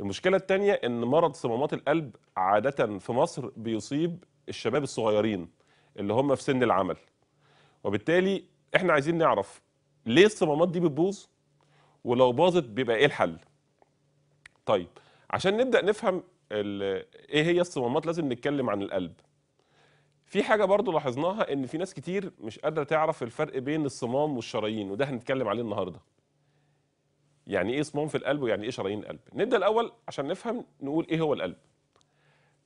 المشكله الثانيه ان مرض صمامات القلب عاده في مصر بيصيب الشباب الصغيرين اللي هم في سن العمل وبالتالي احنا عايزين نعرف ليه الصمامات دي بتبوظ ولو باظت بيبقى ايه الحل طيب عشان نبدا نفهم ايه هي الصمامات لازم نتكلم عن القلب في حاجه برضو لاحظناها ان في ناس كتير مش قادره تعرف الفرق بين الصمام والشرايين وده هنتكلم عليه النهارده يعني ايه صمام في القلب ويعني ايه شرايين القلب نبدا الاول عشان نفهم نقول ايه هو القلب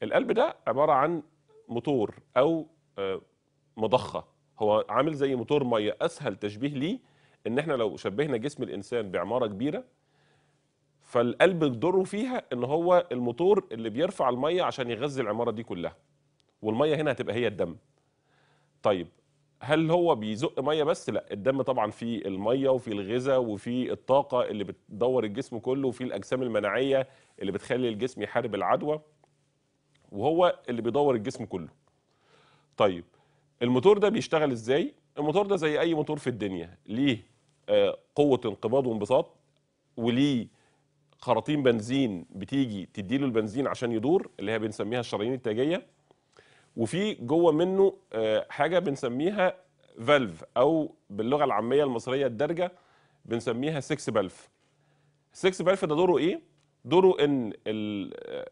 القلب ده عباره عن موتور او آه، مضخه هو عامل زي موتور ميه اسهل تشبيه ليه ان احنا لو شبهنا جسم الانسان بعماره كبيره فالقلب دوره فيها ان هو الموتور اللي بيرفع الميه عشان يغذي العماره دي كلها والميه هنا هتبقى هي الدم طيب هل هو بيزق ميه بس لا الدم طبعا فيه الميه وفي الغذاء وفي الطاقه اللي بتدور الجسم كله وفي الاجسام المناعيه اللي بتخلي الجسم يحارب العدوى وهو اللي بيدور الجسم كله طيب الموتور ده بيشتغل ازاي الموتور ده زي اي موتور في الدنيا ليه آه، قوه انقباض وانبساط وليه خراطيم بنزين بتيجي تديله البنزين عشان يدور اللي هي بنسميها الشرايين التاجيه وفي جوه منه آه، حاجه بنسميها فالف او باللغه العاميه المصريه الدارجه بنسميها 6 بالف 6 بالف ده دوره ايه دوره ان آه،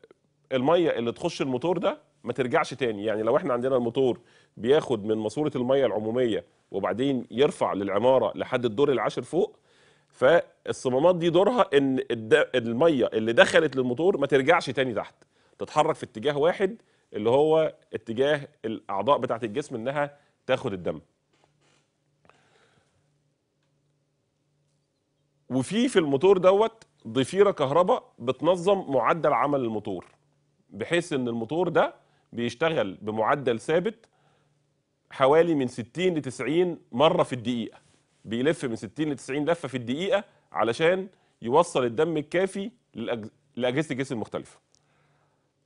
الميه اللي تخش الموتور ده ما ترجعش تاني يعني لو احنا عندنا الموتور بياخد من ماسوره الميه العموميه وبعدين يرفع للعماره لحد الدور العاشر فوق فالصمامات دي دورها ان الميه اللي دخلت للموتور ما ترجعش تاني تحت تتحرك في اتجاه واحد اللي هو اتجاه الاعضاء بتاعه الجسم انها تاخد الدم وفي في الموتور دوت ضفيره كهرباء بتنظم معدل عمل الموتور بحيث ان الموتور ده بيشتغل بمعدل ثابت حوالي من 60 ل 90 مره في الدقيقه بيلف من 60 ل 90 لفه في الدقيقه علشان يوصل الدم الكافي لاجهزه الجسم المختلفه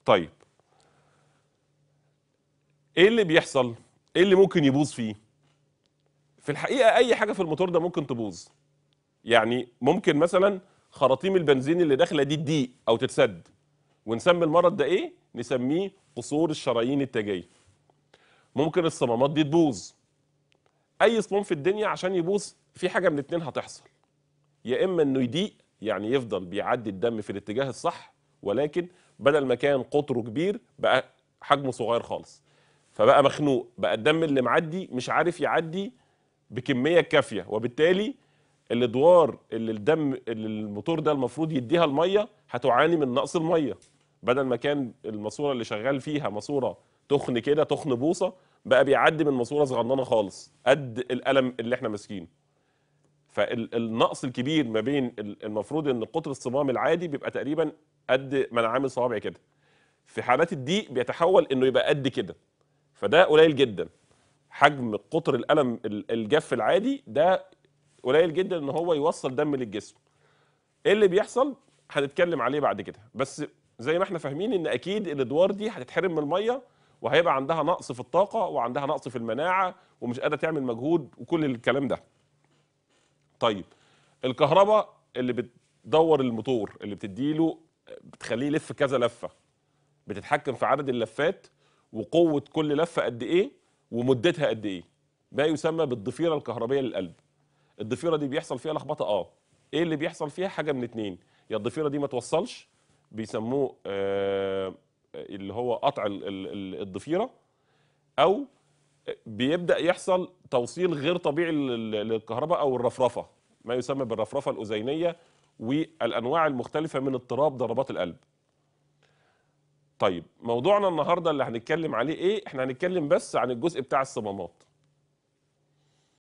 طيب ايه اللي بيحصل ايه اللي ممكن يبوظ فيه في الحقيقه اي حاجه في الموتور ده ممكن تبوظ يعني ممكن مثلا خراطيم البنزين اللي داخله دي تضيق او تتسد ونسمي المرض ده ايه نسميه قصور الشرايين التاجيه ممكن الصمامات دي تبوظ اي صمام في الدنيا عشان يبوظ في حاجه من اتنين هتحصل يا اما انه يضيق يعني يفضل بيعدي الدم في الاتجاه الصح ولكن بدل ما كان قطره كبير بقى حجمه صغير خالص فبقى مخنوق بقى الدم اللي معدي مش عارف يعدي بكميه كافيه وبالتالي الادوار اللي الدم اللي الموتور ده المفروض يديها الميه هتعاني من نقص الميه بدل ما كان الماسوره اللي شغال فيها ماسوره تخن كده تخن بوصه بقى بيعدي من ماسوره صغننه خالص قد الالم اللي احنا ماسكينه فالنقص الكبير ما بين المفروض ان قطر الصمام العادي بيبقى تقريبا قد ملعام الصوابع كده في حالات الضيق بيتحول انه يبقى قد كده فده قليل جدا حجم قطر الالم الجاف العادي ده قليل جدا ان هو يوصل دم للجسم ايه اللي بيحصل هنتكلم عليه بعد كده بس زي ما احنا فاهمين ان اكيد الادوار دي هتتحرم من الميه وهيبقى عندها نقص في الطاقه وعندها نقص في المناعه ومش قادره تعمل مجهود وكل الكلام ده طيب الكهرباء اللي بتدور الموتور اللي بتديله بتخليه يلف كذا لفه بتتحكم في عدد اللفات وقوه كل لفه قد ايه ومدتها قد ايه ما يسمى بالضفيره الكهربيه للقلب الضفيره دي بيحصل فيها لخبطه اه ايه اللي بيحصل فيها حاجه من اتنين يا الضفيره دي ما توصلش بيسموه آه اللي هو قطع الضفيره او بيبدا يحصل توصيل غير طبيعي للكهرباء او الرفرفه ما يسمى بالرفرفه الاذينيه والانواع المختلفه من اضطراب ضربات القلب طيب موضوعنا النهارده اللي هنتكلم عليه ايه احنا هنتكلم بس عن الجزء بتاع الصمامات